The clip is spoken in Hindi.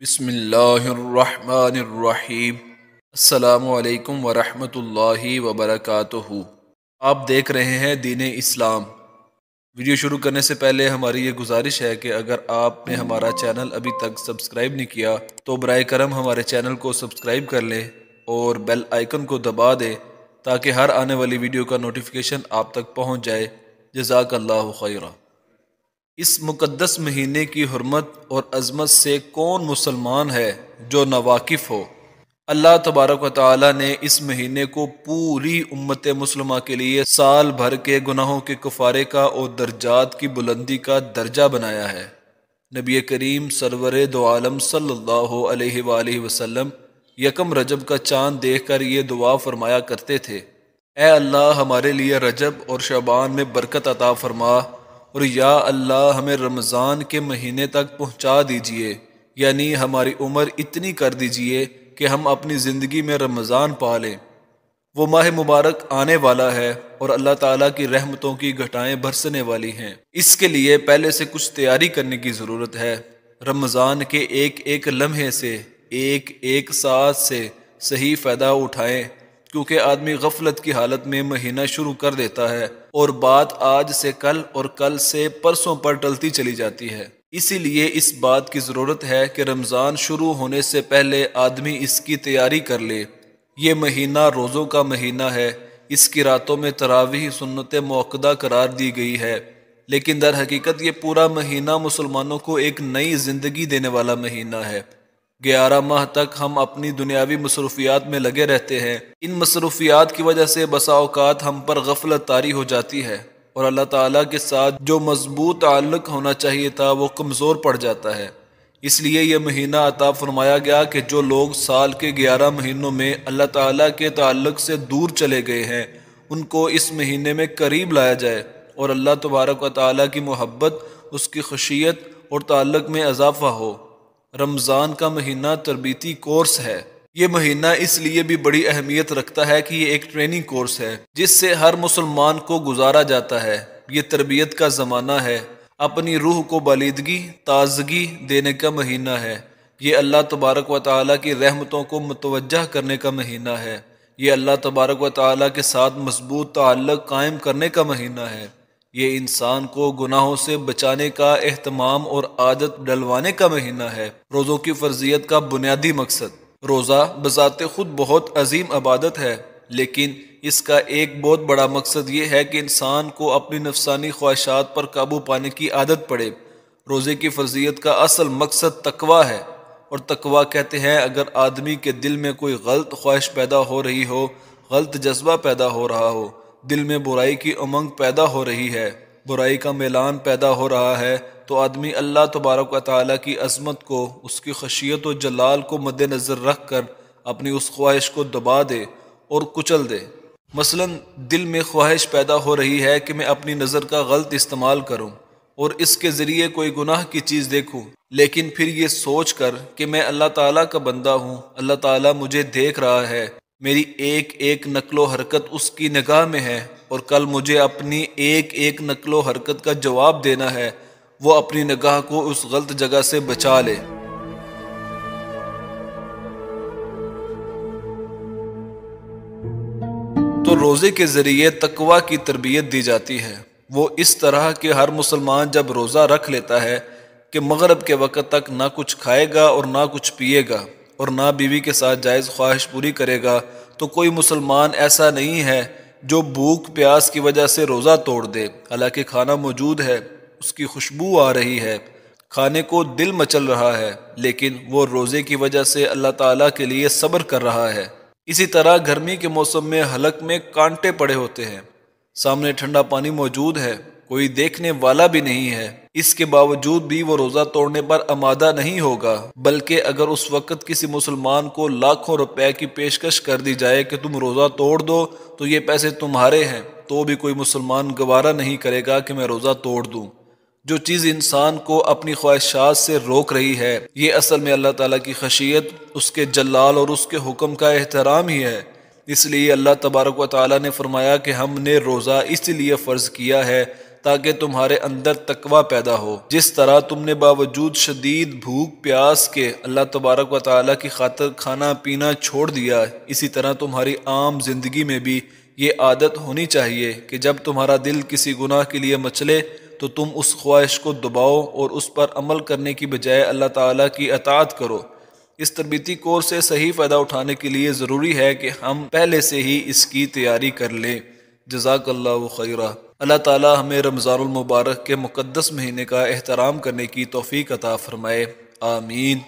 ورحمة الله وبركاته आप देख रहे हैं दीन इस्लाम वीडियो शुरू करने से पहले हमारी ये गुजारिश है कि अगर आपने हमारा चैनल अभी तक सब्सक्राइब नहीं किया तो बर करम हमारे चैनल को सब्सक्राइब कर लें और बेल आइकन को दबा दें ताकि हर आने वाली वीडियो का नोटिफिकेशन आप तक पहुंच जाए जजाक खैरा इस मुकदस महीने की हरमत और अजमत से कौन मुसलमान है जो नावाकिफ़ हो अल्लाह तबारक ताली ने इस महीने को पूरी उम्मत मुसलमा के लिए साल भर के गुनाहों के कुफारे का और दर्जात की बुलंदी का दर्जा बनाया है नबी करीम सरवर दो आलम सल्लल्लाहु अलैहि वसल्लम यकम रजब का चांद देखकर ये दुआ फरमाया करते थे ए अल्लाह हमारे लिए रजब और शबान में बरकत अता फरमा और या अल्लाह हमें रमज़ान के महीने तक पहुंचा दीजिए यानी हमारी उम्र इतनी कर दीजिए कि हम अपनी ज़िंदगी में रमज़ान पा लें वो माह मुबारक आने वाला है और अल्लाह ताला की रहमतों की घटाएं बरसने वाली हैं इसके लिए पहले से कुछ तैयारी करने की ज़रूरत है रमज़ान के एक एक लम्हे से एक एक साथ से सही फ़ायदा उठाएँ क्योंकि आदमी गफलत की हालत में महीना शुरू कर देता है और बात आज से कल और कल से परसों पर टलती चली जाती है इसीलिए इस बात की ज़रूरत है कि रमज़ान शुरू होने से पहले आदमी इसकी तैयारी कर ले ये महीना रोज़ों का महीना है इसकी रातों में तरावी सुन्नत मौकदा करार दी गई है लेकिन दर हकीकत ये पूरा महीना मुसलमानों को एक नई ज़िंदगी देने वाला महीना है ग्यारह माह तक हम अपनी दुनियावी मसरूफियात में लगे रहते हैं इन मसरूफियात की वजह से बसाओकात हम पर गफलत तारी हो जाती है और अल्लाह ताला के साथ जो मजबूत ताल्लुक होना चाहिए था वो कमज़ोर पड़ जाता है इसलिए यह महीना अता फरमाया गया कि जो लोग साल के ग्यारह महीनों में अल्लाह ताला के ताल्लुक से दूर चले गए हैं उनको इस महीने में करीब लाया जाए और अल्लाह तबारक व ताली की मोहब्बत उसकी खुशियत और तल्लक में इजाफ़ा हो रमज़ान का महीना तरबीती कोर्स है ये महीना इसलिए भी बड़ी अहमियत रखता है कि ये एक ट्रेनिंग कोर्स है जिससे हर मुसलमान को गुजारा जाता है ये तरबियत का ज़माना है अपनी रूह को बालिदगी ताजगी देने का महीना है ये अल्लाह तबारक व ताली की रहमतों को मतवजह करने का महीना है ये अल्लाह तबारक व ताली के साथ मजबूत ताल्लक कायम करने का महीना है ये इंसान को गुनाहों से बचाने का अहतमाम और आदत डलवाने का महीना है रोज़ों की फर्जियत का बुनियादी मकसद रोज़ा बजाते खुद बहुत अजीम अबादत है लेकिन इसका एक बहुत बड़ा मकसद ये है कि इंसान को अपनी नफसानी ख्वाहिशात पर काबू पाने की आदत पड़े रोज़े की फर्जियत का असल मकसद तकवा है और तकवा कहते हैं अगर आदमी के दिल में कोई गलत ख्वाहिश पैदा हो रही हो गलत जज्बा पैदा हो रहा हो दिल में बुराई की उमंग पैदा हो रही है बुराई का मिलान पैदा हो रहा है तो आदमी अल्लाह तबारक ताली की अजमत को उसकी खशियत व जलाल को मद्नज़र रख कर अपनी उस ख्वाहिश को दबा दे और कुचल दे मसलन दिल में ख्वाहिश पैदा हो रही है कि मैं अपनी नज़र का गलत इस्तेमाल करूँ और इसके ज़रिए कोई गुनाह की चीज़ देखूँ लेकिन फिर ये सोच कर कि मैं अल्लाह ताली का बंदा हूँ अल्लाह ताली मुझे देख रहा है मेरी एक एक नकलो हरकत उसकी निगाह में है और कल मुझे अपनी एक एक नकलो हरकत का जवाब देना है वो अपनी निगाह को उस गलत जगह से बचा ले तो रोज़े के ज़रिए तकवा की तरबियत दी जाती है वो इस तरह के हर मुसलमान जब रोज़ा रख लेता है कि मगरब के वक़्त तक ना कुछ खाएगा और ना कुछ पिएगा और ना बीवी के साथ जायज़ ख्वाहिश पूरी करेगा तो कोई मुसलमान ऐसा नहीं है जो भूख प्यास की वजह से रोज़ा तोड़ दे हालांकि खाना मौजूद है उसकी खुशबू आ रही है खाने को दिल मचल रहा है लेकिन वो रोज़े की वजह से अल्लाह ताला के लिए सब्र कर रहा है इसी तरह गर्मी के मौसम में हलक में कांटे पड़े होते हैं सामने ठंडा पानी मौजूद है कोई देखने वाला भी नहीं है इसके बावजूद भी वो रोजा तोड़ने पर आमादा नहीं होगा बल्कि अगर उस वक्त किसी मुसलमान को लाखों रुपए की पेशकश कर दी जाए कि तुम रोजा तोड़ दो तो ये पैसे तुम्हारे हैं तो भी कोई मुसलमान गवारा नहीं करेगा कि मैं रोजा तोड़ दूं जो चीज़ इंसान को अपनी ख्वाहिशात से रोक रही है ये असल में अल्लाह ताला की खशियत उसके जलाल और उसके हुक्म का एहतराम ही है इसलिए अल्लाह तबारक व ताली ने फरमाया कि हमने रोज़ा इसलिए फ़र्ज़ किया है ताकि तुम्हारे अंदर तकवा पैदा हो जिस तरह तुमने बावजूद शदीद भूख प्यास के अल्लाह तबारक व ताली की खातर खाना पीना छोड़ दिया इसी तरह तुम्हारी आम जिंदगी में भी ये आदत होनी चाहिए कि जब तुम्हारा दिल किसी गुनाह के लिए मचले तो तुम उस ख्वाहिश को दबाओ और उस पर अमल करने की बजाय अल्लाह ताली की अतात करो इस तरबती कोर्स से सही फ़ायदा उठाने के लिए ज़रूरी है कि हम पहले से ही इसकी तैयारी कर लें जजाकल्ला खैरा अल्लाह ताला हमें रमज़ानमबारक के मुक़दस महीने का एहतराम करने की तोफ़ी अता फ़रमाए आमीन